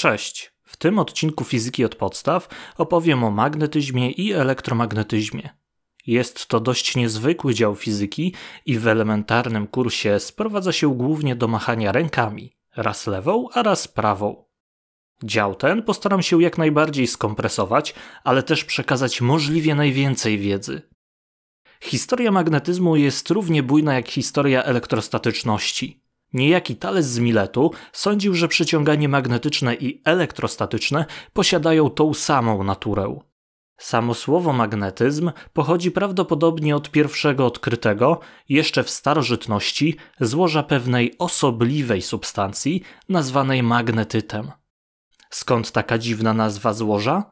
Cześć! W tym odcinku Fizyki od Podstaw opowiem o magnetyzmie i elektromagnetyzmie. Jest to dość niezwykły dział fizyki i w elementarnym kursie sprowadza się głównie do machania rękami, raz lewą, a raz prawą. Dział ten postaram się jak najbardziej skompresować, ale też przekazać możliwie najwięcej wiedzy. Historia magnetyzmu jest równie bujna jak historia elektrostatyczności – Niejaki Tales z Miletu sądził, że przyciąganie magnetyczne i elektrostatyczne posiadają tą samą naturę. Samo słowo magnetyzm pochodzi prawdopodobnie od pierwszego odkrytego, jeszcze w starożytności, złoża pewnej osobliwej substancji nazwanej magnetytem. Skąd taka dziwna nazwa złoża?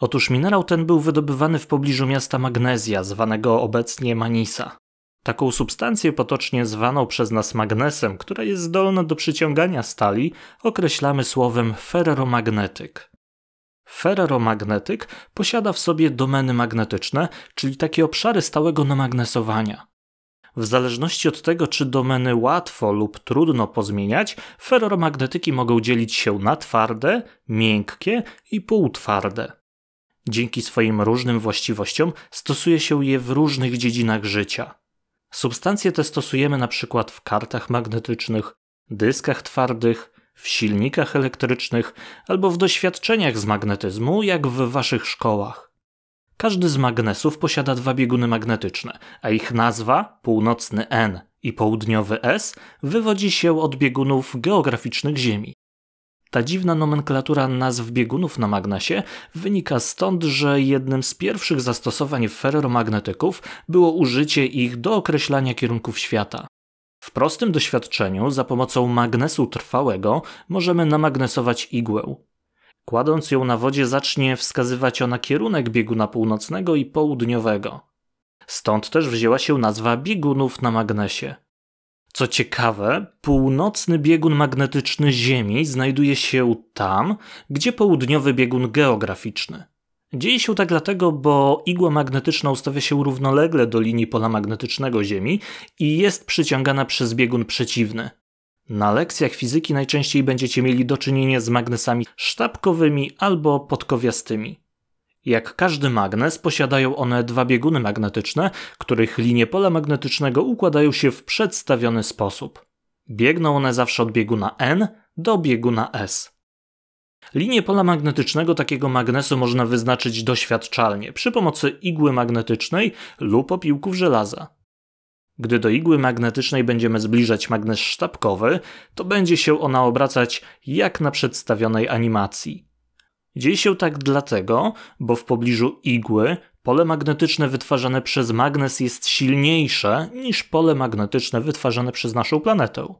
Otóż minerał ten był wydobywany w pobliżu miasta Magnezja, zwanego obecnie Manisa. Taką substancję potocznie zwaną przez nas magnesem, która jest zdolna do przyciągania stali, określamy słowem ferromagnetyk. Ferromagnetyk posiada w sobie domeny magnetyczne, czyli takie obszary stałego namagnesowania. W zależności od tego, czy domeny łatwo lub trudno pozmieniać, ferromagnetyki mogą dzielić się na twarde, miękkie i półtwarde. Dzięki swoim różnym właściwościom stosuje się je w różnych dziedzinach życia. Substancje te stosujemy na przykład w kartach magnetycznych, dyskach twardych, w silnikach elektrycznych albo w doświadczeniach z magnetyzmu, jak w waszych szkołach. Każdy z magnesów posiada dwa bieguny magnetyczne, a ich nazwa, północny N i południowy S, wywodzi się od biegunów geograficznych Ziemi. Ta dziwna nomenklatura nazw biegunów na magnesie wynika stąd, że jednym z pierwszych zastosowań ferromagnetyków było użycie ich do określania kierunków świata. W prostym doświadczeniu za pomocą magnesu trwałego możemy namagnesować igłę. Kładąc ją na wodzie zacznie wskazywać ona kierunek bieguna północnego i południowego. Stąd też wzięła się nazwa biegunów na magnesie. Co ciekawe, północny biegun magnetyczny Ziemi znajduje się tam, gdzie południowy biegun geograficzny. Dzieje się tak dlatego, bo igła magnetyczna ustawia się równolegle do linii pola magnetycznego Ziemi i jest przyciągana przez biegun przeciwny. Na lekcjach fizyki najczęściej będziecie mieli do czynienia z magnesami sztabkowymi albo podkowiastymi. Jak każdy magnes, posiadają one dwa bieguny magnetyczne, których linie pola magnetycznego układają się w przedstawiony sposób. Biegną one zawsze od bieguna N do bieguna S. Linie pola magnetycznego takiego magnesu można wyznaczyć doświadczalnie przy pomocy igły magnetycznej lub opiłków żelaza. Gdy do igły magnetycznej będziemy zbliżać magnes sztabkowy, to będzie się ona obracać jak na przedstawionej animacji. Dzieje się tak dlatego, bo w pobliżu igły pole magnetyczne wytwarzane przez magnes jest silniejsze niż pole magnetyczne wytwarzane przez naszą planetę.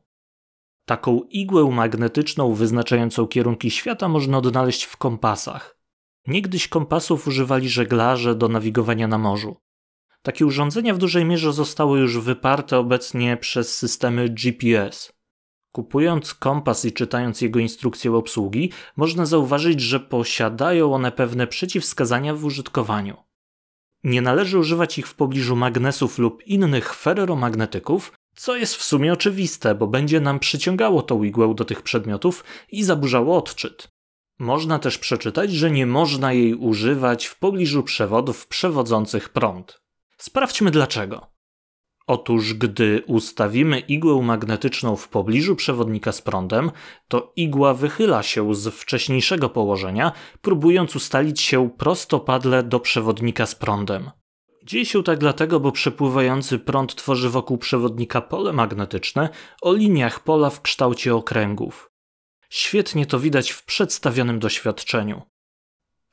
Taką igłę magnetyczną wyznaczającą kierunki świata można odnaleźć w kompasach. Niegdyś kompasów używali żeglarze do nawigowania na morzu. Takie urządzenia w dużej mierze zostały już wyparte obecnie przez systemy GPS. Kupując kompas i czytając jego instrukcję obsługi, można zauważyć, że posiadają one pewne przeciwwskazania w użytkowaniu. Nie należy używać ich w pobliżu magnesów lub innych ferromagnetyków, co jest w sumie oczywiste, bo będzie nam przyciągało tą igłę do tych przedmiotów i zaburzało odczyt. Można też przeczytać, że nie można jej używać w pobliżu przewodów przewodzących prąd. Sprawdźmy dlaczego. Otóż, gdy ustawimy igłę magnetyczną w pobliżu przewodnika z prądem, to igła wychyla się z wcześniejszego położenia, próbując ustalić się prostopadle do przewodnika z prądem. Dzieje się tak dlatego, bo przepływający prąd tworzy wokół przewodnika pole magnetyczne o liniach pola w kształcie okręgów. Świetnie to widać w przedstawionym doświadczeniu.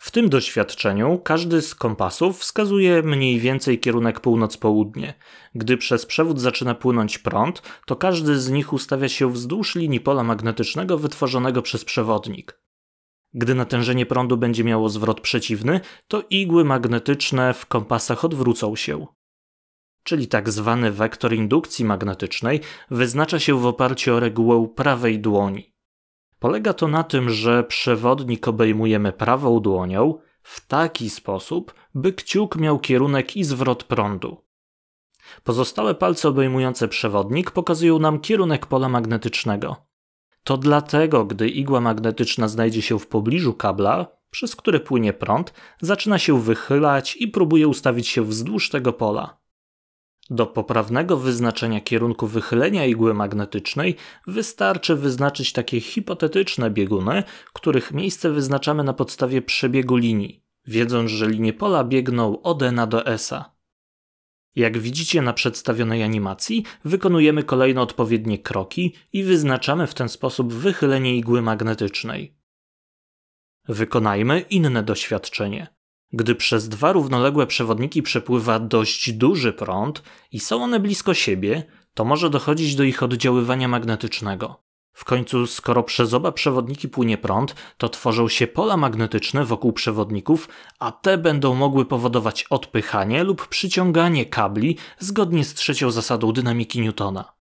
W tym doświadczeniu każdy z kompasów wskazuje mniej więcej kierunek północ-południe. Gdy przez przewód zaczyna płynąć prąd, to każdy z nich ustawia się wzdłuż linii pola magnetycznego wytworzonego przez przewodnik. Gdy natężenie prądu będzie miało zwrot przeciwny, to igły magnetyczne w kompasach odwrócą się. Czyli tak zwany wektor indukcji magnetycznej wyznacza się w oparciu o regułę prawej dłoni. Polega to na tym, że przewodnik obejmujemy prawą dłonią w taki sposób, by kciuk miał kierunek i zwrot prądu. Pozostałe palce obejmujące przewodnik pokazują nam kierunek pola magnetycznego. To dlatego, gdy igła magnetyczna znajdzie się w pobliżu kabla, przez który płynie prąd, zaczyna się wychylać i próbuje ustawić się wzdłuż tego pola. Do poprawnego wyznaczenia kierunku wychylenia igły magnetycznej wystarczy wyznaczyć takie hipotetyczne bieguny, których miejsce wyznaczamy na podstawie przebiegu linii, wiedząc, że linie pola biegną od N do S. -a. Jak widzicie na przedstawionej animacji, wykonujemy kolejno odpowiednie kroki i wyznaczamy w ten sposób wychylenie igły magnetycznej. Wykonajmy inne doświadczenie. Gdy przez dwa równoległe przewodniki przepływa dość duży prąd i są one blisko siebie, to może dochodzić do ich oddziaływania magnetycznego. W końcu, skoro przez oba przewodniki płynie prąd, to tworzą się pola magnetyczne wokół przewodników, a te będą mogły powodować odpychanie lub przyciąganie kabli zgodnie z trzecią zasadą dynamiki Newtona.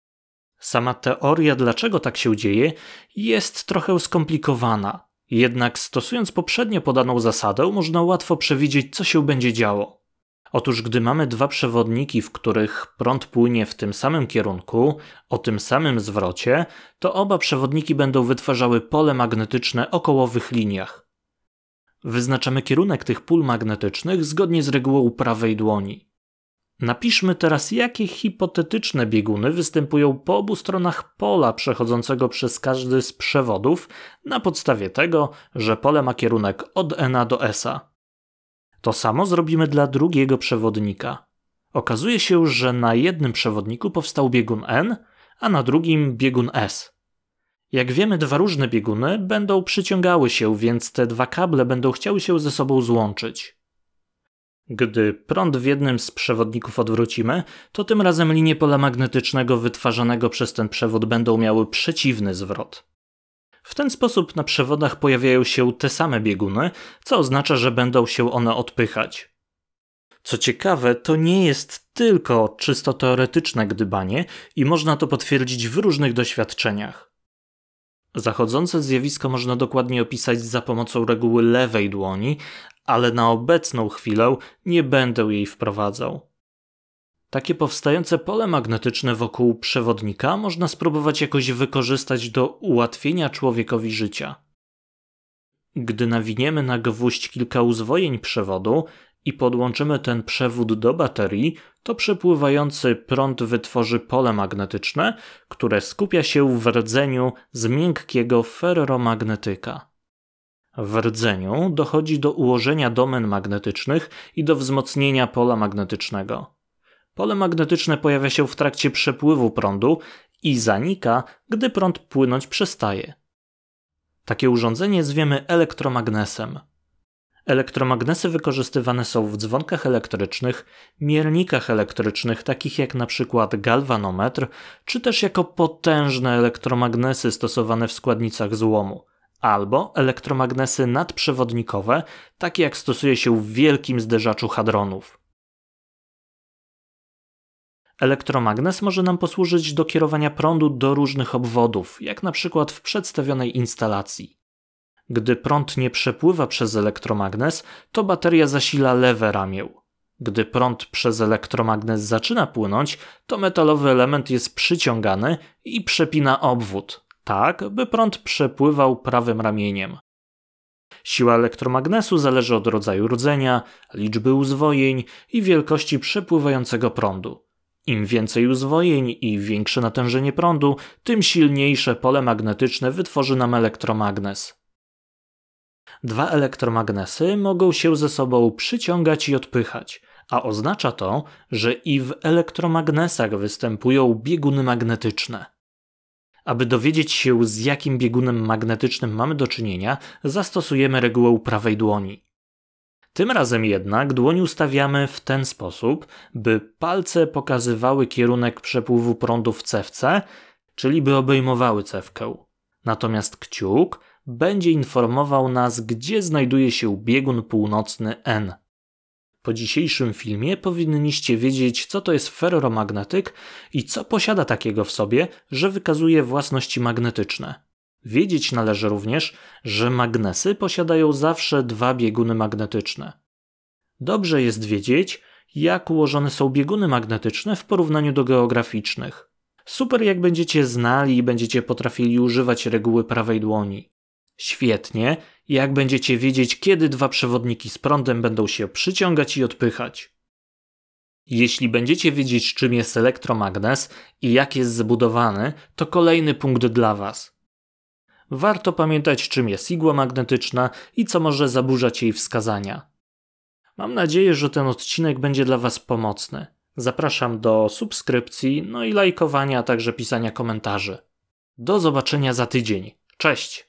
Sama teoria, dlaczego tak się dzieje, jest trochę skomplikowana. Jednak stosując poprzednio podaną zasadę, można łatwo przewidzieć, co się będzie działo. Otóż, gdy mamy dwa przewodniki, w których prąd płynie w tym samym kierunku, o tym samym zwrocie, to oba przewodniki będą wytwarzały pole magnetyczne okołowych liniach. Wyznaczamy kierunek tych pól magnetycznych zgodnie z regułą prawej dłoni. Napiszmy teraz, jakie hipotetyczne bieguny występują po obu stronach pola przechodzącego przez każdy z przewodów na podstawie tego, że pole ma kierunek od e N do S. To samo zrobimy dla drugiego przewodnika. Okazuje się, że na jednym przewodniku powstał biegun N, a na drugim biegun S. Jak wiemy, dwa różne bieguny będą przyciągały się, więc te dwa kable będą chciały się ze sobą złączyć. Gdy prąd w jednym z przewodników odwrócimy, to tym razem linie pola magnetycznego wytwarzanego przez ten przewód będą miały przeciwny zwrot. W ten sposób na przewodach pojawiają się te same bieguny, co oznacza, że będą się one odpychać. Co ciekawe, to nie jest tylko czysto teoretyczne gdybanie i można to potwierdzić w różnych doświadczeniach. Zachodzące zjawisko można dokładnie opisać za pomocą reguły lewej dłoni, ale na obecną chwilę nie będę jej wprowadzał. Takie powstające pole magnetyczne wokół przewodnika można spróbować jakoś wykorzystać do ułatwienia człowiekowi życia. Gdy nawiniemy na gwóźdź kilka uzwojeń przewodu, i podłączymy ten przewód do baterii, to przepływający prąd wytworzy pole magnetyczne, które skupia się w rdzeniu z miękkiego ferromagnetyka. W rdzeniu dochodzi do ułożenia domen magnetycznych i do wzmocnienia pola magnetycznego. Pole magnetyczne pojawia się w trakcie przepływu prądu i zanika, gdy prąd płynąć przestaje. Takie urządzenie zwiemy elektromagnesem. Elektromagnesy wykorzystywane są w dzwonkach elektrycznych, miernikach elektrycznych, takich jak na przykład galwanometr, czy też jako potężne elektromagnesy stosowane w składnicach złomu, albo elektromagnesy nadprzewodnikowe, takie jak stosuje się w wielkim zderzaczu hadronów. Elektromagnes może nam posłużyć do kierowania prądu do różnych obwodów, jak na przykład w przedstawionej instalacji. Gdy prąd nie przepływa przez elektromagnes, to bateria zasila lewe ramię. Gdy prąd przez elektromagnes zaczyna płynąć, to metalowy element jest przyciągany i przepina obwód, tak by prąd przepływał prawym ramieniem. Siła elektromagnesu zależy od rodzaju rdzenia, liczby uzwojeń i wielkości przepływającego prądu. Im więcej uzwojeń i większe natężenie prądu, tym silniejsze pole magnetyczne wytworzy nam elektromagnes. Dwa elektromagnesy mogą się ze sobą przyciągać i odpychać, a oznacza to, że i w elektromagnesach występują bieguny magnetyczne. Aby dowiedzieć się, z jakim biegunem magnetycznym mamy do czynienia, zastosujemy regułę prawej dłoni. Tym razem jednak dłoń ustawiamy w ten sposób, by palce pokazywały kierunek przepływu prądu w cewce, czyli by obejmowały cewkę. Natomiast kciuk będzie informował nas, gdzie znajduje się biegun północny N. Po dzisiejszym filmie powinniście wiedzieć, co to jest ferromagnetyk i co posiada takiego w sobie, że wykazuje własności magnetyczne. Wiedzieć należy również, że magnesy posiadają zawsze dwa bieguny magnetyczne. Dobrze jest wiedzieć, jak ułożone są bieguny magnetyczne w porównaniu do geograficznych. Super, jak będziecie znali i będziecie potrafili używać reguły prawej dłoni. Świetnie, jak będziecie wiedzieć, kiedy dwa przewodniki z prądem będą się przyciągać i odpychać. Jeśli będziecie wiedzieć, czym jest elektromagnes i jak jest zbudowany, to kolejny punkt dla Was. Warto pamiętać, czym jest igła magnetyczna i co może zaburzać jej wskazania. Mam nadzieję, że ten odcinek będzie dla Was pomocny. Zapraszam do subskrypcji, no i lajkowania, a także pisania komentarzy. Do zobaczenia za tydzień. Cześć!